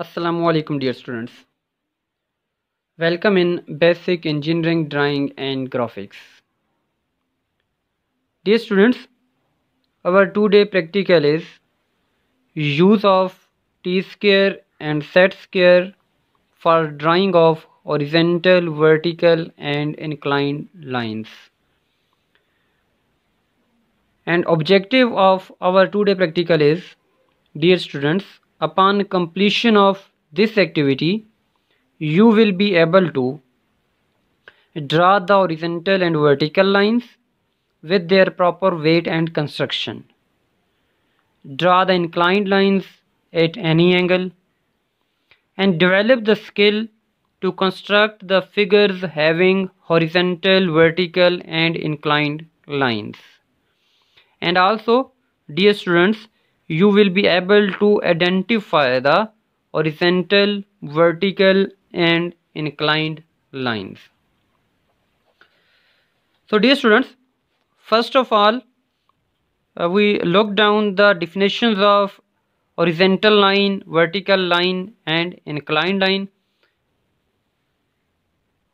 Assalamu alaikum dear students. Welcome in Basic Engineering Drawing and Graphics. Dear students, our two-day practical is use of T-square and set square for drawing of horizontal, vertical and inclined lines. And objective of our two-day practical is, dear students, upon completion of this activity you will be able to draw the horizontal and vertical lines with their proper weight and construction draw the inclined lines at any angle and develop the skill to construct the figures having horizontal, vertical and inclined lines. And also, dear students, you will be able to identify the horizontal, vertical and inclined lines. So dear students, first of all, uh, we look down the definitions of horizontal line, vertical line and inclined line.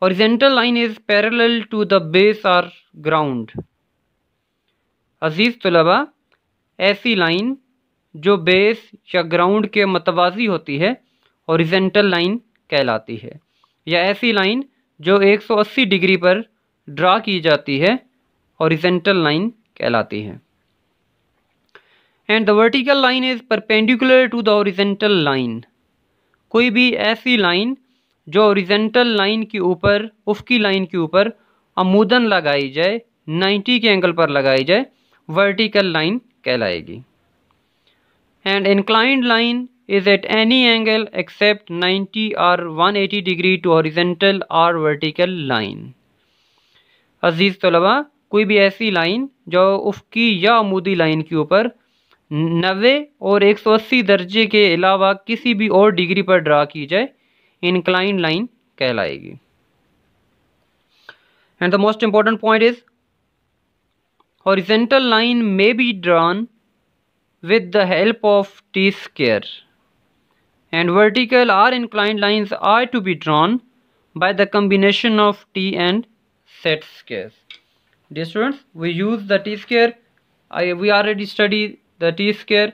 Horizontal line is parallel to the base or ground. Aziz Tulaba, ऐसी line. जो base या ground के मतवाजी होती है औरिजेंटल line कहलाती है या ऐसी लाइन जो 180 डिग्री पर ड्रा की जाती है औरिजेंटल लाइन कहलाती है and the vertical line is perpendicular to the horizontal line कोई भी ऐसी लाइन जो हॉरिजेंटल लाइन के ऊपर उफकी लाइन के ऊपर अमूदन लगाई जाए 90 के एंगल पर लगाई जाए वर्टिकल लाइन कहलाएगी and inclined line is at any angle except 90 और 180 डिग्री टू horizontal और वर्टिकल लाइन अजीज़ तलबा कोई भी ऐसी लाइन जो उफकी या अमूदी लाइन के ऊपर नवे और 180 दर्जे के अलावा किसी भी और डिग्री पर ड्रा की जाए इनक्लाइन लाइन कहलाएगी and the most important point is horizontal line may be drawn with the help of T-square. And vertical or inclined lines are to be drawn by the combination of T and set squares. Dear students, we use the T-square. We already studied the T-square.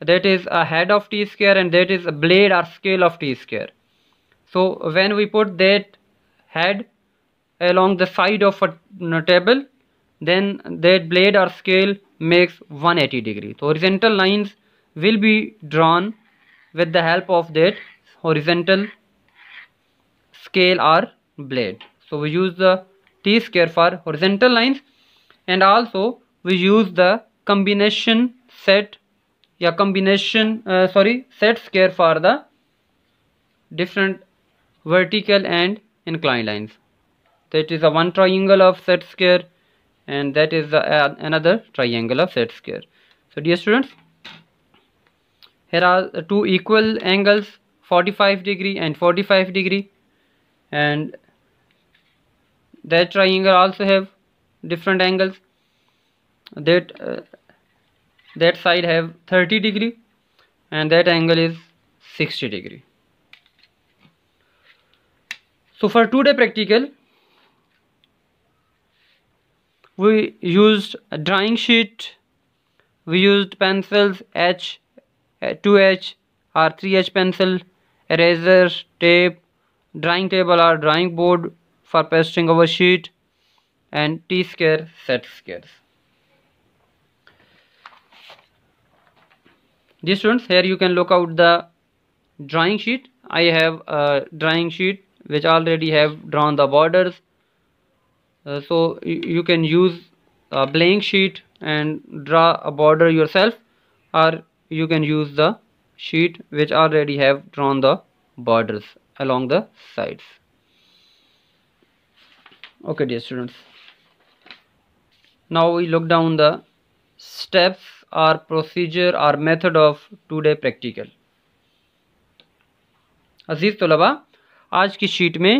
That is a head of T-square and that is a blade or scale of T-square. So when we put that head along the side of a table, then that blade or scale makes 180 degree so horizontal lines will be drawn with the help of that horizontal scale or blade so we use the t square for horizontal lines and also we use the combination set yeah combination uh, sorry set square for the different vertical and inclined lines that is a one triangle of set square and that is the, uh, another triangle of set square so dear students here are two equal angles 45 degree and 45 degree and that triangle also have different angles that uh, that side have 30 degree and that angle is 60 degree so for today practical we used a drawing sheet we used pencils H 2H uh, or 3H pencil eraser tape drawing table or drawing board for pasting over sheet and T square set squares. Dear students, here you can look out the drawing sheet. I have a drawing sheet which already have drawn the borders uh, so you, can use a blank sheet and draw a border yourself or you can use the sheet which already have drawn the borders along the sides okay dear students now we look down the steps or procedure or method of today practical अजीज़ तलबा आज की sheet में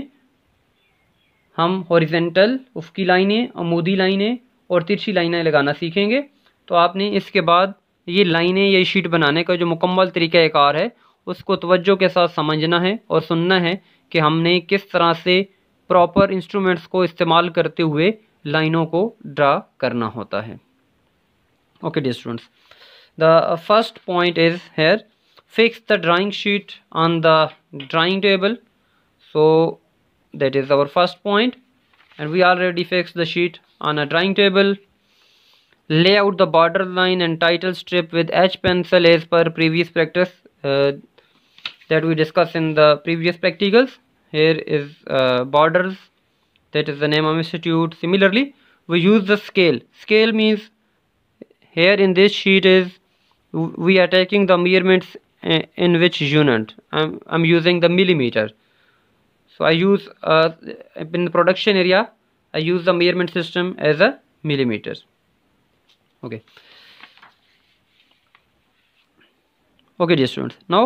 हम horizontal उसकी लाइनें अमूदी लाइनें और तिरछी लाइनें लगाना सीखेंगे तो आपने इसके बाद ये लाइनें या शीट बनाने का जो मुकम्मल तरीक़ाकार है उसको तवज्जो के साथ समझना है और सुनना है कि हमने किस तरह से प्रॉपर इंस्ट्रूमेंट्स को इस्तेमाल करते हुए लाइनों को ड्रा करना होता है okay dear students the first point is here fix the drawing sheet on the drawing table so that is our first point and we already fixed the sheet on a drawing table lay out the border line and title strip with edge pencil as per previous practice uh, that we discussed in the previous practicals here is uh, borders that is the name of institute similarly we use the scale scale means here in this sheet is we are taking the measurements uh, in which unit I'm, I'm using the millimeter so i use uh, in the production area i use the measurement system as a millimeter okay okay dear students now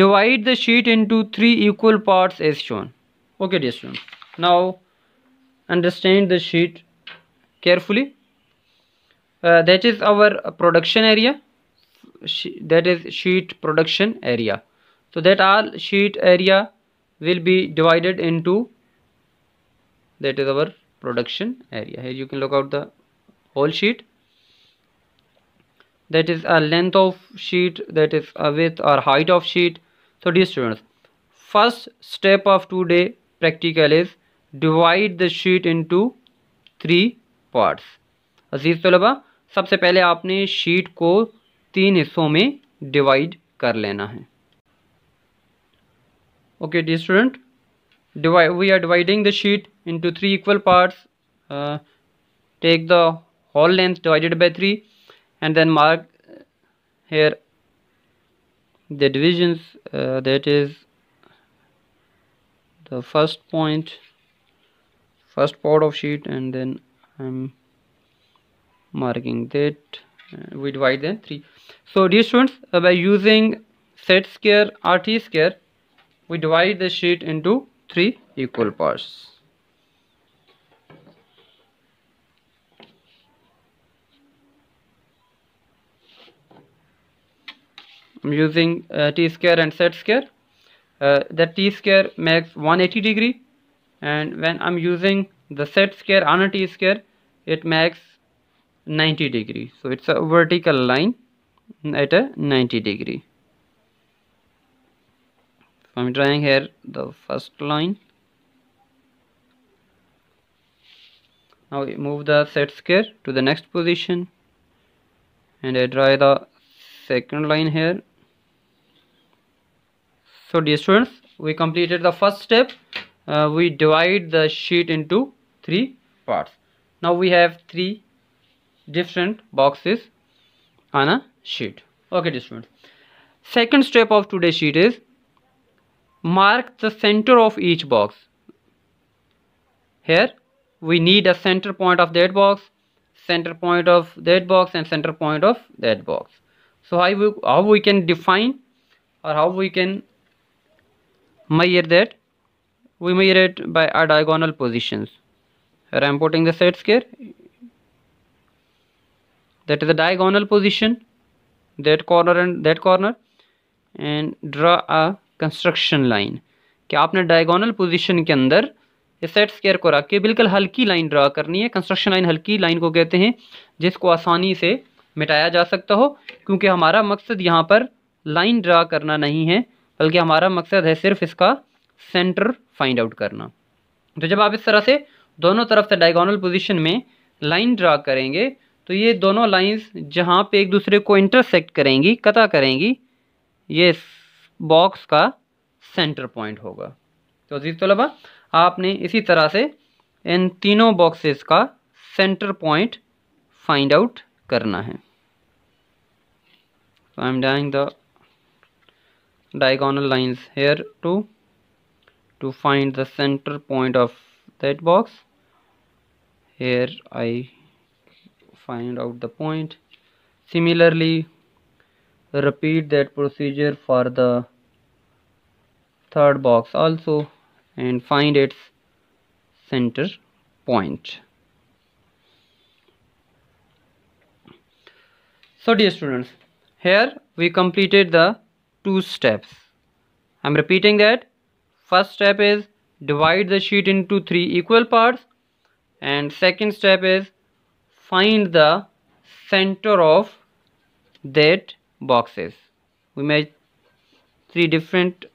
divide the sheet into three equal parts as shown okay dear students now understand the sheet carefully uh, that is our production area that is sheet production area so that all sheet area will be divided into that is our production area here you can look out the whole sheet that is a length of sheet that is a width or height of sheet so dear students first step of today practical is divide the sheet into three parts aziz तलबा sabse pehle aapne sheet ko teen hisson mein divide kar lena hai okay dear student divide we are dividing the sheet into three equal parts uh, take the whole length divided by 3 and then mark uh, here the divisions uh, that is the first point first part of sheet and then I'm marking that uh, we divide then 3 so dear students uh, by using set square RT square we divide the sheet into three equal parts. I'm using uh, t square and set square. Uh, the t square makes 180 degree and when I'm using the set square on a t square it makes 90 degree. So it's a vertical line at a 90 degree. I'm drawing here the first line now we move the set square to the next position and I draw the second line here so dear students we completed the first step uh, we divide the sheet into three parts now we have three different boxes on a sheet okay dear students second step of today's sheet is mark the center of each box here we need a center point of that box center point of that box and center point of that box so how we, how we can define or how we can measure that we measure it by our diagonal positions here I am putting the set square that is a diagonal position that corner and that corner and draw a construction line कि आपने diagonal position के अंदर set square को रख के बिल्कुल हल्की line draw करनी है कंस्ट्रक्शन लाइन हल्की लाइन को कहते हैं जिसको आसानी से मिटाया जा सकता हो क्योंकि हमारा मकसद यहाँ पर लाइन ड्रा करना नहीं है बल्कि हमारा मकसद है सिर्फ इसका सेंटर फाइंड आउट करना तो जब आप इस तरह से दोनों तरफ से डायगोनल पोजीशन में लाइन ड्रा करेंगे तो ये दोनों लाइंस जहाँ पे एक दूसरे को इंटरसेक्ट करेंगी कता करेंगी ये बॉक्स का सेंटर पॉइंट होगा तो अजीज तलबा आपने इसी तरह से इन तीनों बॉक्सेस का सेंटर पॉइंट फाइंड आउट करना है so I am drawing the diagonal lines here to to find the centre point of that box here I find out the point similarly repeat that procedure for the third box also and find its center point so dear students here we completed the two steps i'm repeating that first step is divide the sheet into three equal parts and second step is find the center of that boxes we made three different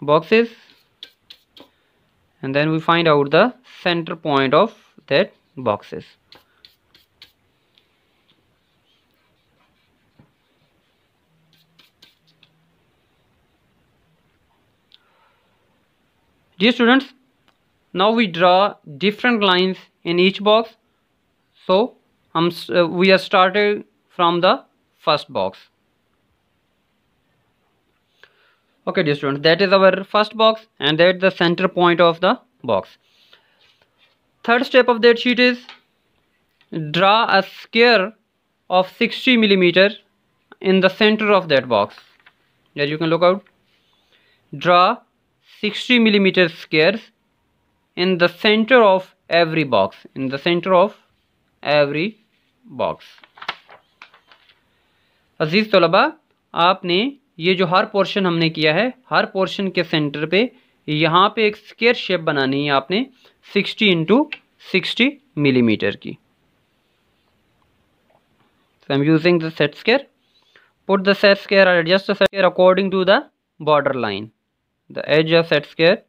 boxes and then we find out the center point of that boxes dear students now we draw different lines in each box so um, uh, we are started from the first box okay dear students that is our first box and that's the center point of the box third step of that sheet is draw a square of 60 millimeter in the center of that box as you can look out draw 60 millimeter squares in the center of every box in the center of every box अजीज तलबा आपने ये जो हर portion हमने किया है हर portion के centre पे यहाँ पे एक स्केयर शेप बनानी है आपने 60 इंटू सिक्सटी मिलीमीटर की so am using the set square put the set square adjust the square according to the border line the edge of set square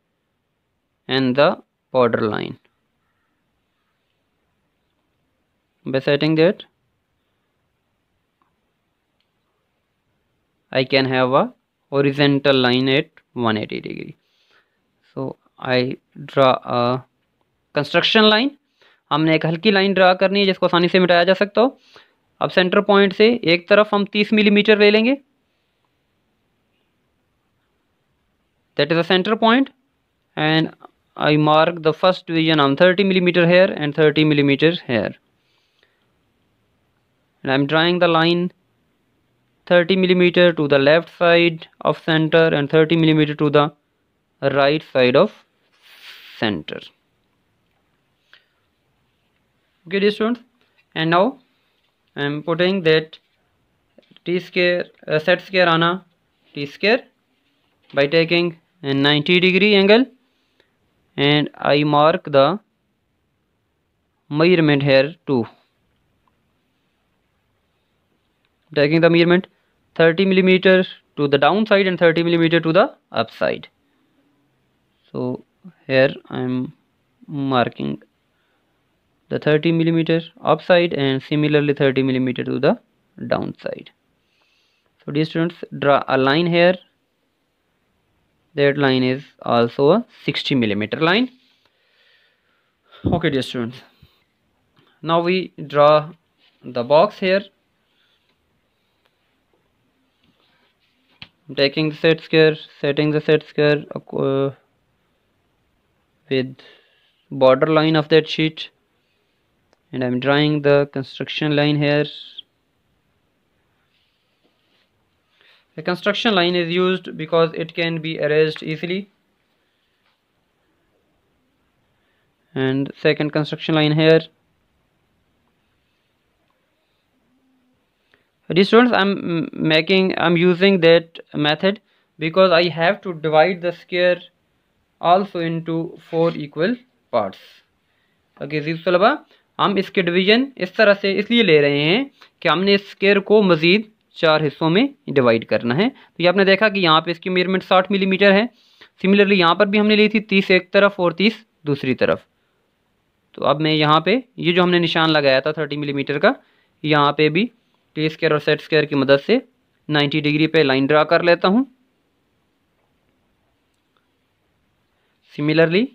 and the border line by setting that I can have a horizontal line at 180 degree. So I draw a construction line. हमने एक हल्की line draw करनी है जिसको आसानी से मिटाया जा सकता हो अब सेंटर पॉइंट से एक तरफ हम 30 मिलीमीटर mm ले लेंगे that is a centre point and I mark the first division on 30 millimetre here and 30 millimetre here and I am drawing the line 30 millimeter to the left side of center and 30 millimeter to the right side of center okay dear students and now I am putting that t square uh, set square on a t square by taking a 90 degree angle and I mark the measurement here too taking the measurement 30 millimeter to the downside and 30 millimeter to the upside so here I'm marking the 30 millimeter upside and similarly 30 millimeter to the downside so dear students draw a line here that line is also a 60 millimeter line okay dear students now we draw the box here I'm taking the set square setting the set square uh, with border line of that sheet and I'm drawing the construction line here the construction line is used because it can be erased easily and second construction line here dear students i'm making i'm using that method because i have to divide the square also into four equal parts okay जी तलबा हम इसके division इस तरह से इसलिए ले रहे हैं कि हमने इस स्केयर को मज़ीद चार हिस्सों में डिवाइड करना है तो ये आपने देखा कि यहाँ पे इसकी मेजरमेंट 60 मिलीमीटर है सिमिलरली यहाँ पर भी हमने ली थी 30 एक तरफ और 30 दूसरी तरफ तो अब मैं यहाँ पे ये यह जो हमने निशान लगाया था 30 मिलीमीटर का यहाँ पे भी टी स्केयर और सेट स्केयर की मदद से 90 डिग्री पे लाइन ड्रा कर लेता हूँ सिमिलरली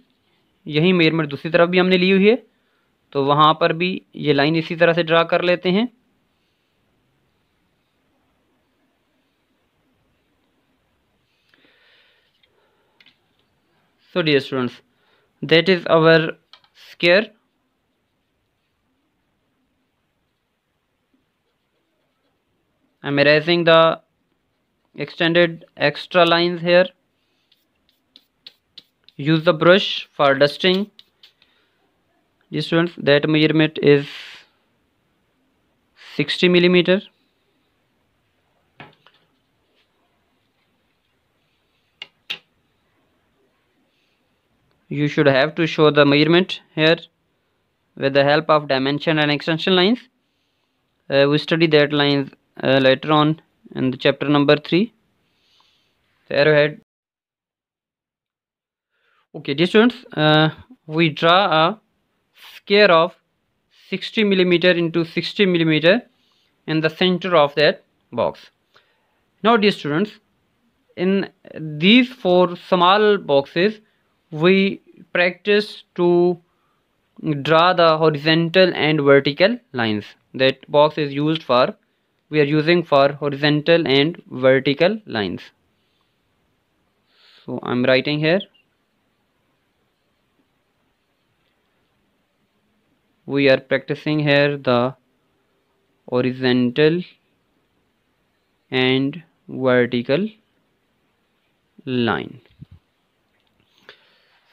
यही मेजरमेंट दूसरी तरफ भी हमने ली हुई है तो वहाँ पर भी ये लाइन इसी तरह से ड्रा कर लेते हैं so dear students that is our square I'm erasing the extended extra lines here use the brush for dusting This students that measurement is 60 millimeter you should have to show the measurement here with the help of dimension and extension lines uh, we study that lines uh, later on in the chapter number 3 the arrowhead okay dear students uh, we draw a square of 60 millimeter into 60 millimeter in the center of that box now dear students in these four small boxes we practice to draw the horizontal and vertical lines that box is used for we are using for horizontal and vertical lines so I'm writing here we are practicing here the horizontal and vertical line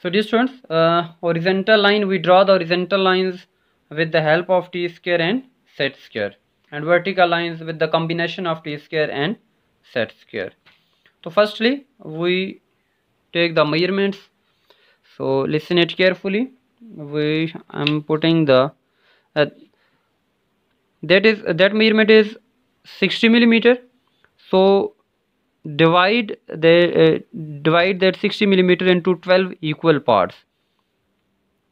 so dear students uh, horizontal line we draw the horizontal lines with the help of t square and set square and vertical lines with the combination of t square and set square so firstly we take the measurements so listen it carefully we i'm putting the uh, that is that measurement is 60 millimeter so divide the uh, divide that 60 millimeter into 12 equal parts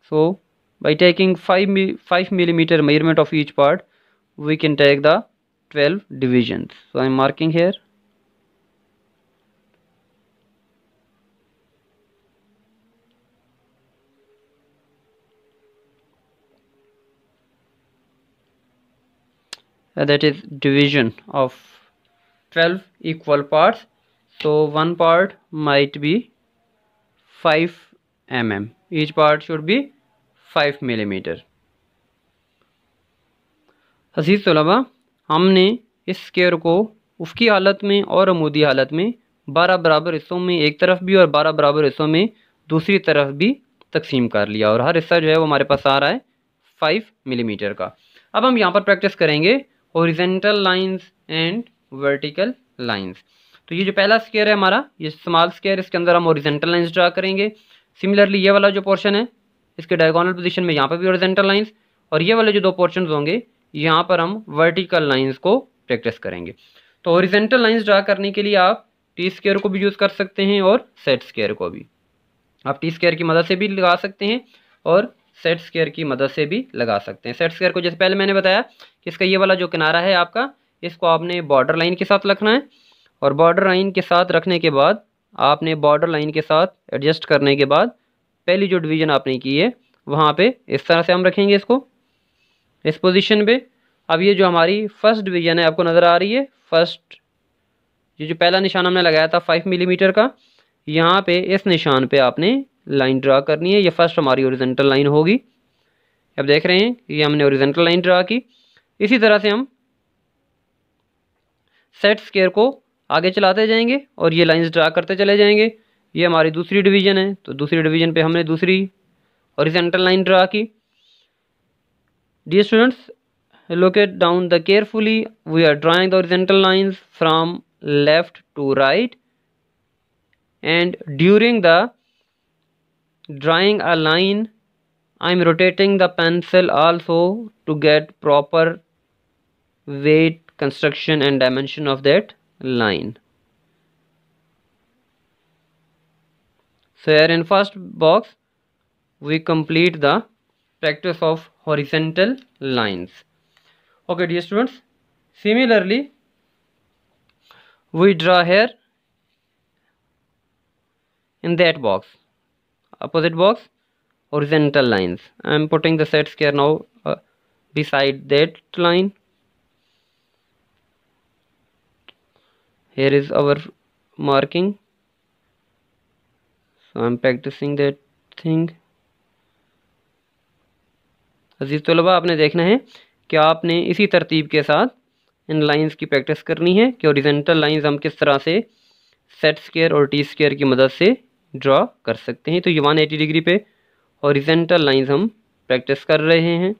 so by taking 5 5 millimeter measurement of each part we can take the 12 divisions so I'm marking here uh, that is division of 12 equal parts so one part might be 5 mm each part should be 5 millimeter हसीस तलबा हमने इस square को उसकी हालत में और अमूदी हालत में बारह बराबर हिस्सों में एक तरफ भी और बारह बराबर हिस्सों में दूसरी तरफ भी तकसीम कर लिया और हर हिस्सा जो है वो हमारे पास आ रहा है फाइव मिलीमीटर का अब हम यहाँ पर प्रैक्टिस करेंगे horizontal lines and vertical lines तो ये जो पहला स्केयर है हमारा ये स्मॉल स्केयर इसके अंदर हम औरिजेंटल लाइन्स ड्रा करेंगे सिमिलरली ये वाला जो पोर्शन है इसके डायगोनल पोजिशन में यहाँ पर भी औरिजेंटल लाइन्स और ये वाले जो दो पोर्शन होंगे यहाँ पर हम वर्टिकल लाइंस को प्रैक्टिस करेंगे तो ओरिजेंटल लाइंस ड्रा करने के लिए आप टी स्केयर को भी यूज़ कर सकते हैं और सेट स्केयर को भी आप टी स्केयर की मदद से भी लगा सकते हैं और सेट स्केयर की मदद से भी लगा सकते हैं सेट स्केयर को जैसे पहले मैंने बताया कि इसका ये वाला जो किनारा है आपका इसको आपने बॉर्डर लाइन के साथ रखना है और बॉर्डर लाइन के साथ रखने के बाद आपने बॉर्डर लाइन के साथ एडजस्ट करने के बाद पहली जो डिवीजन आपने की है वहाँ पे इस तरह से हम रखेंगे इसको इस पोजीशन पे अब ये जो हमारी फर्स्ट डिवीजन है आपको नज़र आ रही है फर्स्ट ये जो पहला निशान हमने लगाया था फाइव मिलीमीटर का यहाँ पे इस निशान पे आपने लाइन ड्रा करनी है ये फर्स्ट हमारी ओरिजेंटल लाइन होगी अब देख रहे हैं ये हमने ओरिजेंटल लाइन ड्रा की इसी तरह से हम सेट स्केयर को आगे चलाते जाएंगे और ये लाइन्स ड्रा करते चले जाएंगे ये हमारी दूसरी डिवीज़न है तो दूसरी डिवीज़न पे हमने दूसरी ओरिजेंटल लाइन ड्रा की Dear students, locate down the carefully. We are drawing the horizontal lines from left to right. And during the drawing a line, I am rotating the pencil also to get proper weight, construction and dimension of that line. So here in first box, we complete the practice of horizontal lines okay dear students similarly we draw here in that box opposite box horizontal lines I am putting the set square now uh, beside that line here is our marking so I'm practicing that thing अजीज़ तलबा आपने देखना है कि आपने इसी तरतीब के साथ इन लाइंस की प्रैक्टिस करनी है कि ओरिजेंटल लाइंस हम किस तरह से सेट स्केयर और टी स्केयर की मदद से ड्रा कर सकते हैं तो ये वन एटी डिग्री पे ओरिजेंटल लाइंस हम प्रैक्टिस कर रहे हैं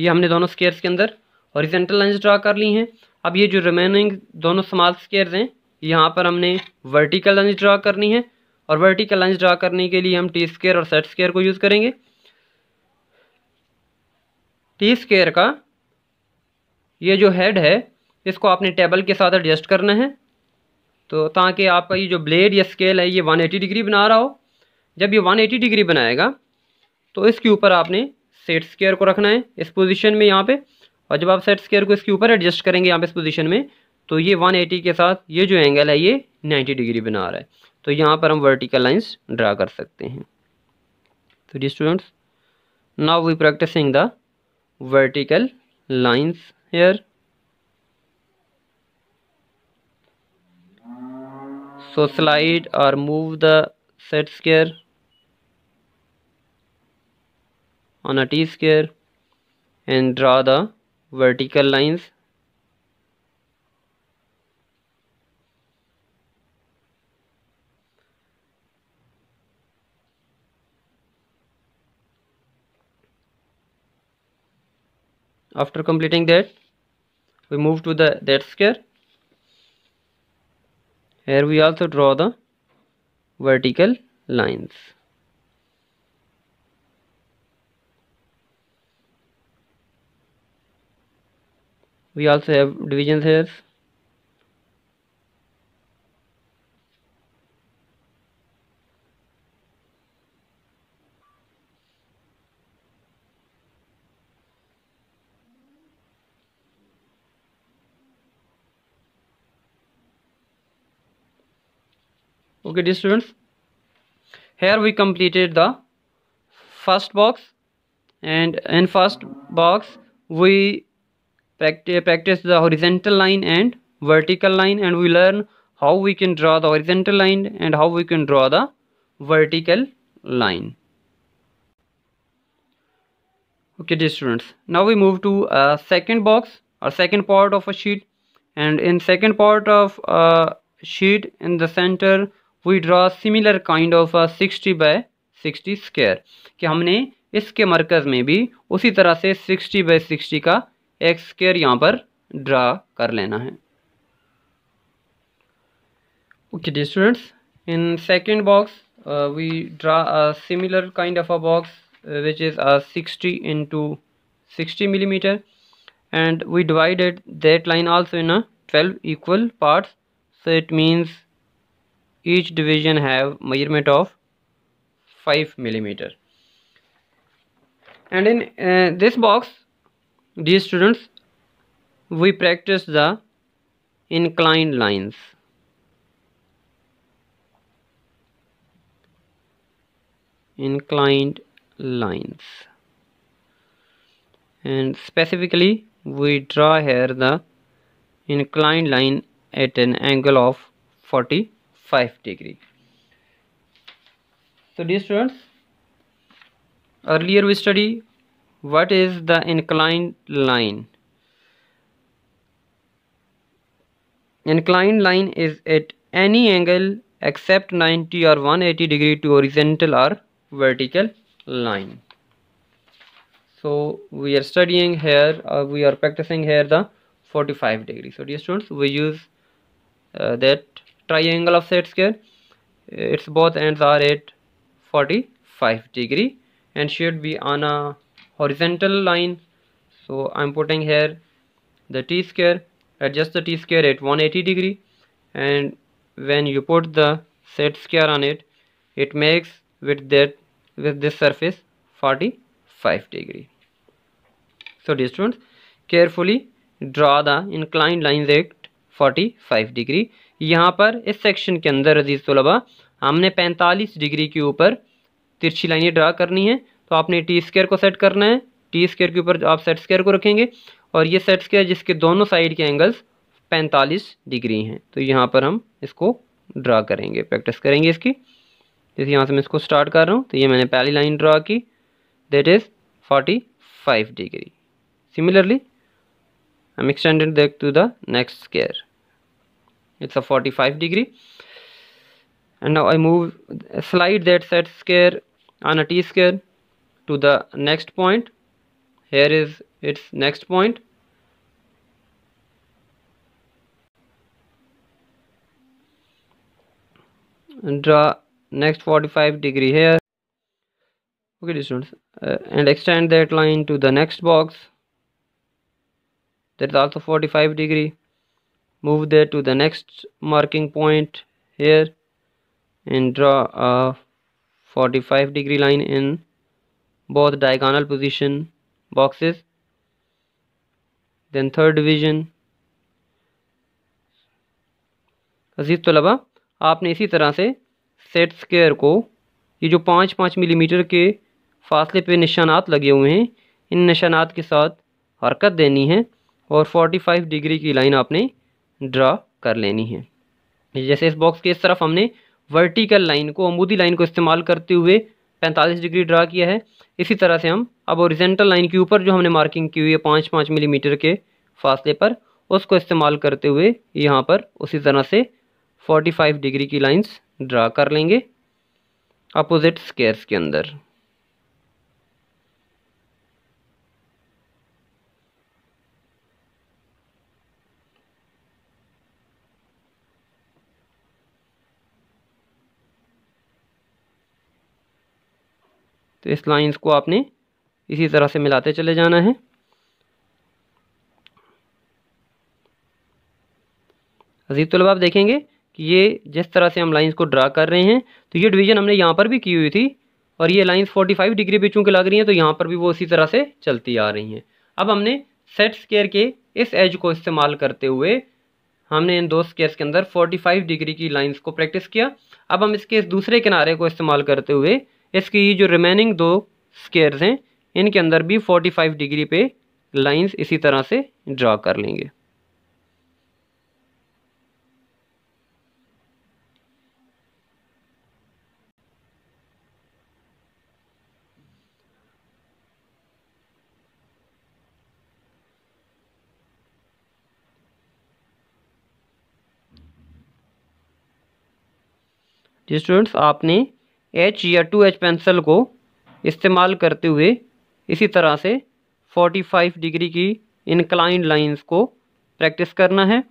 ये हमने दोनों स्केयर्स के अंदर ओरिजेंटल लाइंस ड्रा कर ली हैं अब ये जो रिमेनिंग दोनों स्मॉल स्केयर्स हैं यहाँ पर हमने वर्टिकल लाइन्स ड्रा करनी है और वर्टिकल लाइन्स ड्रा करने के लिए हम टी स्केयर और सेट स्केयर को यूज़ करेंगे टी स्केयर का ये जो हेड है इसको आपने टेबल के साथ एडजस्ट करना है तो ताकि आपका ये जो ब्लेड या स्केल है ये 180 डिग्री बना रहा हो जब ये 180 डिग्री बनाएगा तो इसके ऊपर आपने सेट स्केयर को रखना है इस पोजीशन में यहाँ पे और जब आप सेट स्केयर को इसके ऊपर एडजस्ट करेंगे यहाँ पे इस पोजीशन में तो ये 180 के साथ ये जो एंगल है ये 90 डिग्री बना रहा है तो यहाँ पर हम वर्टिकल लाइंस ड्रा कर सकते हैं तो dear students now we practising the vertical lines here so slide और move the set square on a T square and draw the vertical lines after completing that we move to the that square here we also draw the vertical lines we also have divisions here okay dear students here we completed the first box and in first box we practice, the horizontal line and vertical line and we learn how we can draw the horizontal line and how we can draw the vertical line okay dear students now we move to a uh, second box or second part of a sheet and in second part of a uh, sheet in the center we draw similar kind of sixty by sixty square कि हमने इसके मरकज़ में भी उसी तरह से sixty by sixty का एक्स स्क्वेयर यहाँ पर ड्रा कर लेना है okay dear students in second box we draw a similar kind of a box which which is a 60 into 60 millimeter and we divided that line also in a twelve equal parts so it means each division have measurement of 5 millimeter and in uh, this box these students we practice the inclined lines inclined lines and specifically we draw here the inclined line at an angle of 40 5 degree so dear students earlier we study what is the inclined line inclined line is at any angle except 90 or 180 degree to horizontal or vertical line so we are studying here uh, we are practicing here the 45 degree so dear students we use uh, that triangle of set square its both ends are at 45 degree and should be on a horizontal line so I'm putting here the t square adjust the t square at 180 degree and when you put the set square on it it makes with that with this surface 45 degree so dear students carefully draw the inclined lines at 45 degree यहाँ पर इस section के अंदर अजीज़ तलबा हमने 45 degree के ऊपर तिरछी लाइनें ड्रा करनी है तो आपने टी स्केयर को सेट करना है टी स्केयर के ऊपर आप सेट स्केयर को रखेंगे और ये सेट स्केयर जिसके दोनों साइड के एंगल्स 45 डिग्री हैं तो यहाँ पर हम इसको ड्रा करेंगे प्रैक्टिस करेंगे इसकी जैसे यहाँ से मैं इसको स्टार्ट कर रहा हूँ तो ये मैंने पहली लाइन ड्रा की that is five degree similarly I am extended देख to the next square it's a 45 degree and now I move a slide that set square on a t square to the next point here is its next point and draw next 45 degree here okay students uh, and extend that line to the next box that's also 45 degree move there to the next marking point here and draw a 45 degree line in both diagonal position boxes then third division अजीज़ तलबा आपने इसी तरह से set square को ये जो पाँच पाँच मिलीमीटर के फासले पे निशानात लगे हुए हैं इन निशानात के साथ हरकत देनी है और 45 डिग्री की लाइन आपने ड्रा कर लेनी है जैसे इस बॉक्स के इस तरफ हमने वर्टिकल लाइन को अमूदी लाइन को इस्तेमाल करते हुए 45 डिग्री ड्रा किया है इसी तरह से हम अब ओरिजेंटल लाइन के ऊपर जो हमने मार्किंग की हुई है पाँच पाँच मिलीमीटर के फासले पर उसको इस्तेमाल करते हुए यहाँ पर उसी तरह से 45 डिग्री की लाइंस ड्रा कर लेंगे अपोजिट स्केयर्स के अंदर तो इस लाइंस को आपने इसी तरह से मिलाते चले जाना है अजीब तलब आप देखेंगे कि ये जिस तरह से हम लाइंस को ड्रा कर रहे हैं तो ये डिवीज़न हमने यहाँ पर भी की हुई थी और ये लाइंस 45 डिग्री पे चूँकि लग रही हैं तो यहाँ पर भी वो इसी तरह से चलती आ रही हैं अब हमने सेट स्केयर के इस एज को इस्तेमाल करते हुए हमने इन दो स्केयर्स के अंदर 45 डिग्री की लाइंस को प्रैक्टिस किया अब हम इसके इस दूसरे किनारे को इस्तेमाल करते हुए इसकी जो रिमेनिंग दो स्केयर्स हैं इनके अंदर भी 45 डिग्री पे लाइंस इसी तरह से ड्रा कर लेंगे जी स्टूडेंट्स आपने एच या टू एच पेंसिल को इस्तेमाल करते हुए इसी तरह से 45 डिग्री की इनक्लाइन लाइंस को प्रैक्टिस करना है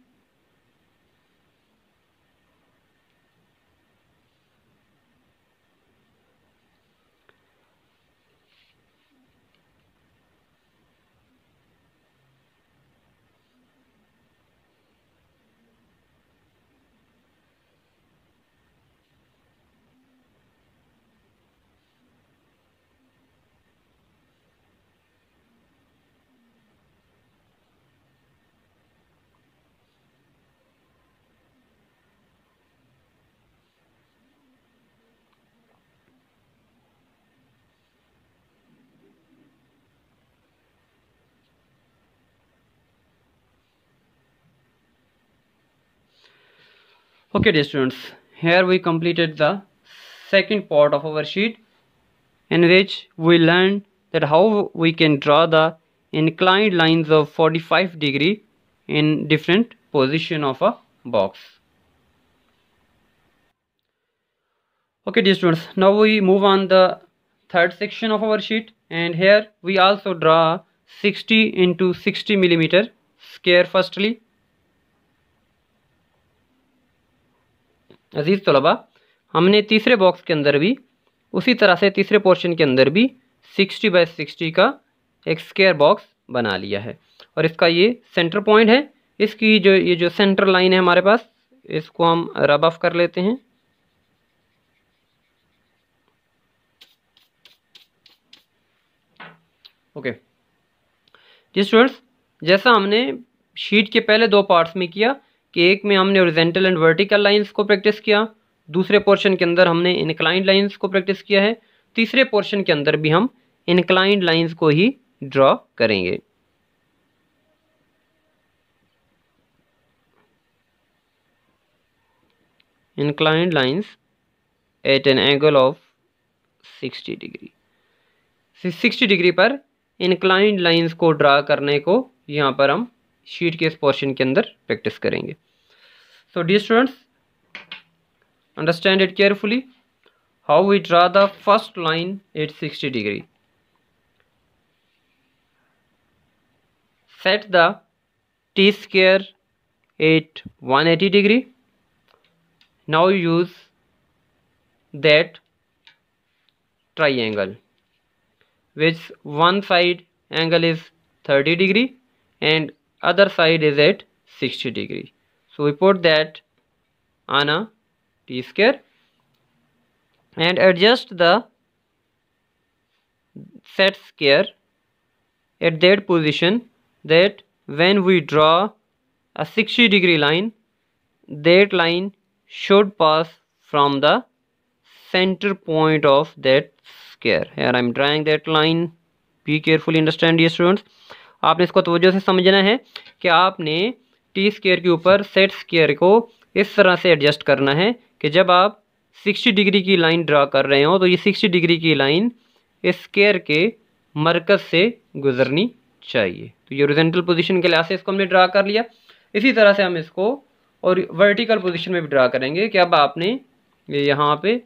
okay dear students here we completed the second part of our sheet in which we learned that how we can draw the inclined lines of 45 degree in different position of a box okay dear students now we move on the third section of our sheet and here we also draw 60 into 60 millimeter square firstly अजीज़ तलबा हमने तीसरे box के अंदर भी उसी तरह से तीसरे पोर्शन के अंदर भी सिक्सटी बाई सिक्सटी का एक स्केयर बॉक्स बना लिया है और इसका ये सेंटर पॉइंट है इसकी जो ये जो सेंटर लाइन है हमारे पास इसको हम रब ऑफ कर लेते हैं ओके जी स्टूडेंट्स जैसा हमने शीट के पहले दो पार्ट्स में किया कि एक में हमने ओरिजेंटल एंड वर्टिकल लाइंस को प्रैक्टिस किया दूसरे पोर्शन के अंदर हमने इनक्लाइंड लाइंस को प्रैक्टिस किया है तीसरे पोर्शन के अंदर भी हम इनक्लाइंड लाइंस को ही ड्रॉ करेंगे inclined lines at an angle of 60 degree 60 degree पर इनक्लाइंड लाइन्स को ड्रा करने को यहाँ पर हम शीट के इस पोर्शन के अंदर प्रैक्टिस करेंगे so dear students understand it carefully how we draw the first line at 60 degree set the t square at 180 degree now use that triangle which one side angle is 30 degree and other side is at 60 degree So we put that on a t-square and adjust the set square at that position that when we draw a 60 degree line that line should pass from the center point of that square here I'm drawing that line be carefully understand dear students आपने इसको तवज्जो से समझना है कि आपने T square के ऊपर सेट स्केयर को इस तरह से एडजस्ट करना है कि जब आप 60 डिग्री की लाइन ड्रा कर रहे हो तो ये 60 डिग्री की लाइन स्केयर के मरकज़ से गुजरनी चाहिए तो ये ओरिजेंटल पोजीशन के लिहाज से इसको हमने ड्रा कर लिया इसी तरह से हम इसको और वर्टिकल पोजीशन में भी ड्रा करेंगे कि अब आपने यहाँ पे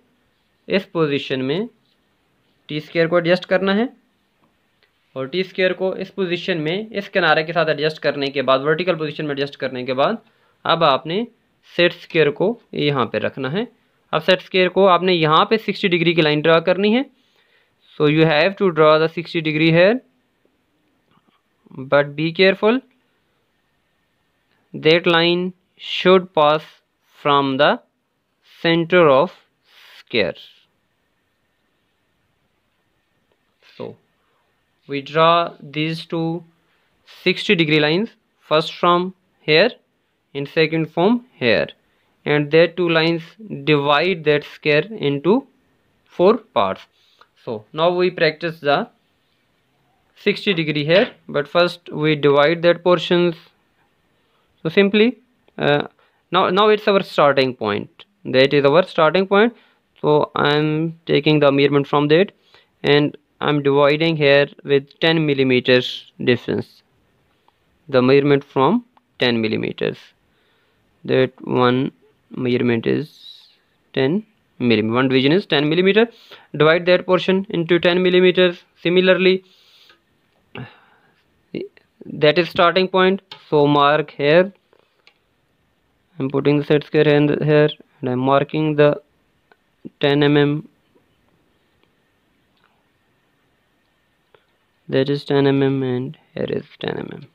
इस पोजीशन में टी स्केयर को एडजस्ट करना है और टी स्केयर को इस पोजीशन में इस किनारे के साथ एडजस्ट करने के बाद वर्टिकल पोजीशन में एडजस्ट करने के बाद अब आपने सेट स्केयर को यहाँ पे रखना है अब सेट स्केयर को आपने यहाँ पे 60 डिग्री की लाइन ड्रा करनी है so you have to draw the 60 degree here but be careful that line should pass from the centre of square we draw these two 60 degree lines first from here and second from here and their two lines divide that square into four parts so now we practice the 60 degree here but first we divide that portions so simply uh, now now it's our starting point that is our starting point so i'm taking the measurement from that and I'm dividing here with 10 millimeters difference the measurement from 10 millimeters that one measurement is 10 millimeter one division is 10 millimeter divide that portion into 10 millimeters similarly that is starting point so mark here I'm putting the set square here and I'm marking the 10 mm that is 10 mm and here is 10 mm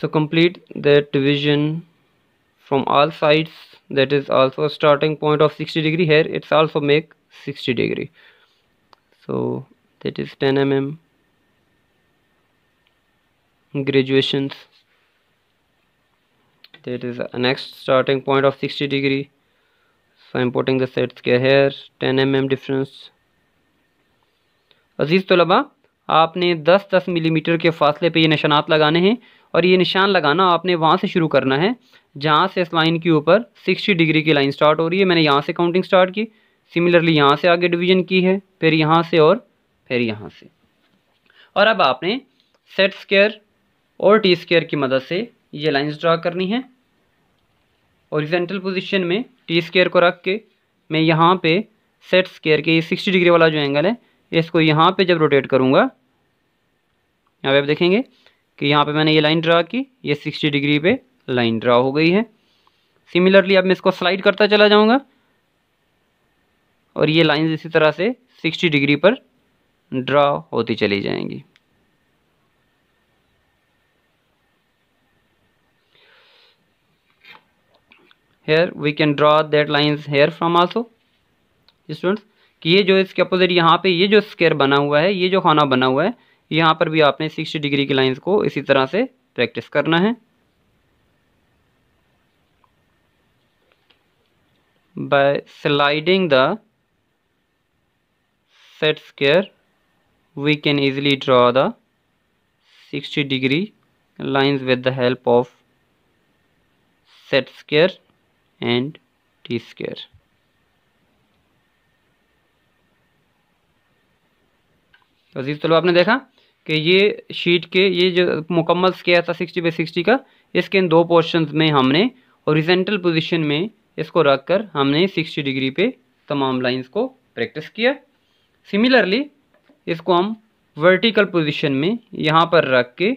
so complete that division from all sides that is also starting point of 60 degree here it's also make 60 degree so that is 10 mm graduations that is a next starting point of 60 degree so I'm putting the set scale here 10 mm difference अज़ीज़ तलबा आपने 10-10 millimetre के फासले पे ये निशानात लगाने हैं और ये निशान लगाना आपने वहाँ से शुरू करना है जहाँ से इस लाइन के ऊपर 60 डिग्री की लाइन स्टार्ट हो रही है मैंने यहाँ से काउंटिंग स्टार्ट की सिमिलरली यहाँ से आगे डिवीजन की है फिर यहाँ से और फिर यहाँ से और अब आपने सेट स्केयर और टी स्केयर की मदद से ये लाइंस ड्रा करनी है ओरिजेंटल पोजिशन में टी स्केयर को रख के मैं यहाँ पे सेट स्केयर के ये सिक्सटी डिग्री वाला जो एंगल है इसको यहाँ पे जब रोटेट करूँगा यहाँ पे आप देखेंगे कि यहाँ पे मैंने ये लाइन ड्रा की ये सिक्सटी डिग्री पे लाइन ड्रा हो गई है सिमिलरली अब मैं इसको स्लाइड करता चला जाऊँगा और ये लाइन इसी तरह से सिक्सटी डिग्री पर ड्रा होती चली जाएंगी here we can draw that lines here from also students कि ये जो इसके अपोजिट यहाँ पे ये जो स्केयर बना हुआ है ये जो खाना बना हुआ है यहाँ पर भी आपने 60 डिग्री की लाइंस को इसी तरह से प्रैक्टिस करना है by sliding the set square we can easily draw the 60 degree lines with the help of set square and T square तो अजीज़ तलबा आपने देखा कि ये शीट के ये जो मुकम्मल स्केयर था सिक्सटी बाई सिक्सटी का इसके इन दो पोर्शन में हमने औरिजेंटल पोजिशन में इसको रख कर हमने सिक्सटी डिग्री पे तमाम लाइन्स को प्रैक्टिस किया सिमिलरली इसको हम वर्टिकल पोजिशन में यहाँ पर रख के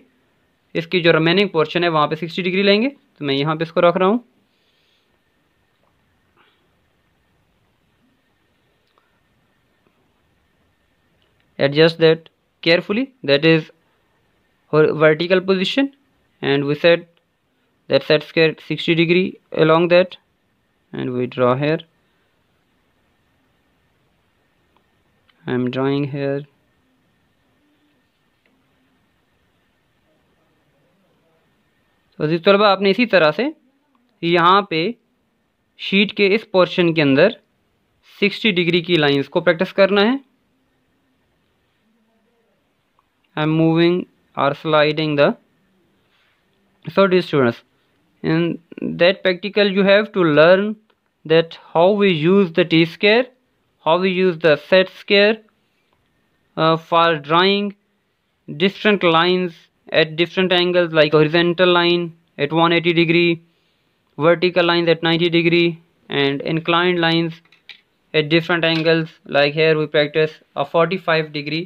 इसकी जो रिमेनिंग पोर्शन है वहाँ पर सिक्सटी डिग्री लेंगे तो मैं यहाँ पर इसको रख रहा हूँ adjust that carefully that is vertical position and we set that set square 60 degree along that and we draw here I'm drawing here तो वजीज तलबा आपने इसी तरह से यहाँ पे शीट के इस पोर्शन के अंदर 60 डिग्री की लाइंस को प्रैक्टिस करना है I'm moving or sliding the so dear students in that practical you have to learn that how we use the T-square how we use the set square uh, for drawing different lines at different angles like horizontal line at 180 degree vertical lines at 90 degree and inclined lines at different angles like here we practice a 45 degree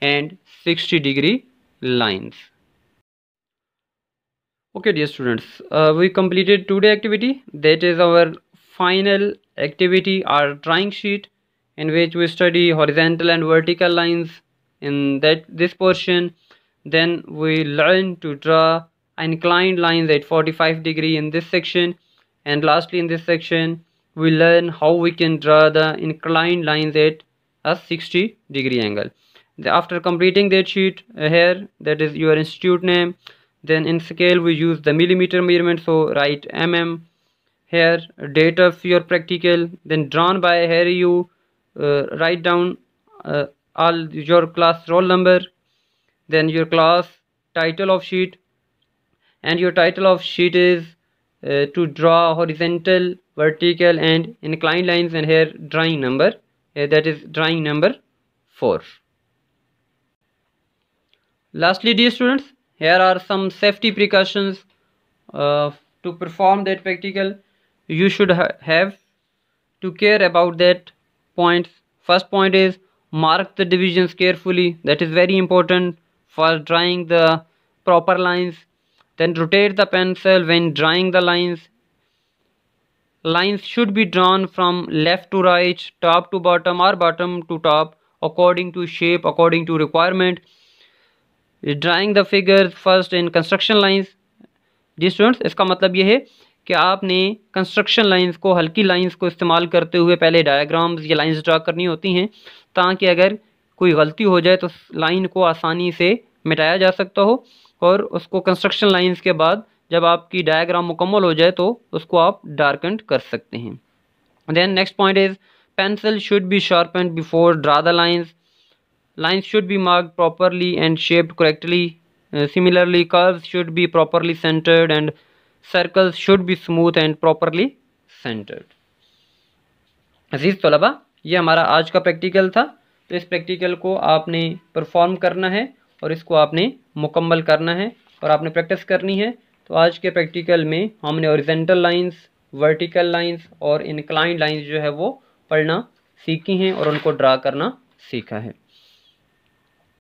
and 60 degree lines okay dear students uh, we completed today activity that is our final activity our drawing sheet in which we study horizontal and vertical lines in that this portion then we learn to draw inclined lines at 45 degree in this section and lastly in this section we learn how we can draw the inclined lines at a 60 degree angle after completing that sheet uh, here that is your institute name then in scale we use the millimeter measurement so write mm here date of your practical then drawn by here you uh, write down uh, all your class roll number then your class title of sheet and your title of sheet is uh, to draw horizontal vertical and inclined lines and here drawing number uh, that is drawing number 4 Lastly, dear students, here are some safety precautions uh, to perform that practical. You should ha have to care about that points. First point is mark the divisions carefully. That is very important for drawing the proper lines. Then rotate the pencil when drawing the lines. Lines should be drawn from left to right, top to bottom or bottom to top according to shape, according to requirement drawing the figure first in construction lines जी students इसका मतलब ये है कि आपने construction lines को हल्की lines को इस्तेमाल करते हुए पहले डायग्राम्स या लाइन्स ड्रा करनी होती हैं ताकि अगर कोई गलती हो जाए तो लाइन को आसानी से मिटाया जा सकता हो और उसको कंस्ट्रक्शन लाइन्स के बाद जब आपकी डायग्राम मुकम्मल हो जाए तो उसको आप डार्कंड कर सकते हैं then next point is pencil should be sharpened before draw the lines Lines should be marked properly and shaped correctly. Uh, similarly, curves should be properly centered and circles should be smooth and properly centered. अजीज़ तलबा ये हमारा आज का practical था तो इस practical को आपने परफॉर्म करना है और इसको आपने मुकम्मल करना है और आपने प्रैक्टिस करनी है तो आज के प्रैक्टिकल में हमने ओरिजेंटल लाइंस वर्टिकल लाइंस और इनक्लाइंड लाइंस जो है वो पढ़ना सीखी हैं और उनको ड्रा करना सीखा है